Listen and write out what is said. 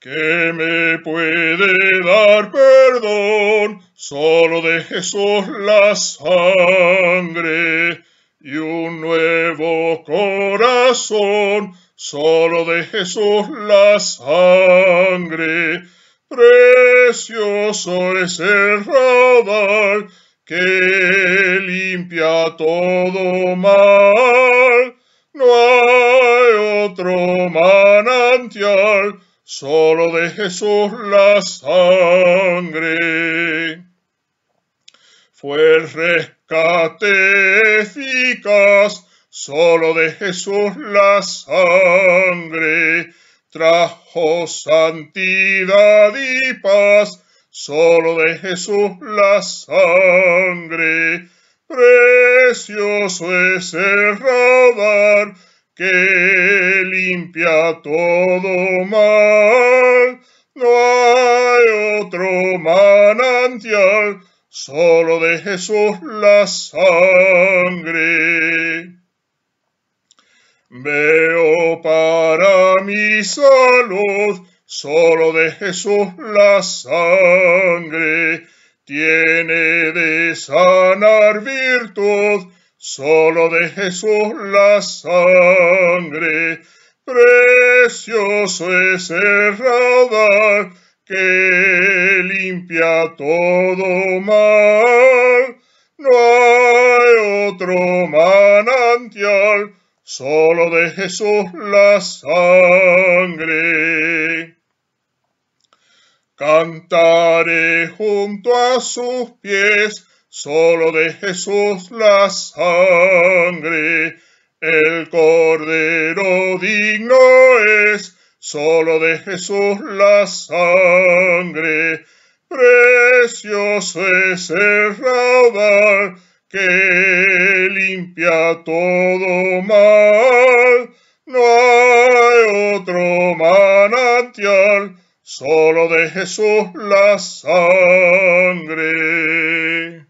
que me puede dar perdón, solo de Jesús la sangre y un nuevo corazón, solo de Jesús la sangre. Precioso es el radar que limpia todo mal, no hay otro manantial solo de Jesús la sangre. Fue el rescate eficaz, solo de Jesús la sangre. Trajo santidad y paz, solo de Jesús la sangre. Precioso es el radar que limpia todo mal. No hay otro manantial, solo de Jesús la sangre. Veo para mi salud, solo de Jesús la sangre. Tiene de sanar virtud, Solo de Jesús la sangre, precioso es el radar. que limpia todo mal. No hay otro manantial, solo de Jesús la sangre. Cantaré junto a sus pies, Solo de Jesús la sangre, el Cordero digno es. Solo de Jesús la sangre, precioso es el raudal que limpia todo mal. No hay otro manantial, solo de Jesús la sangre.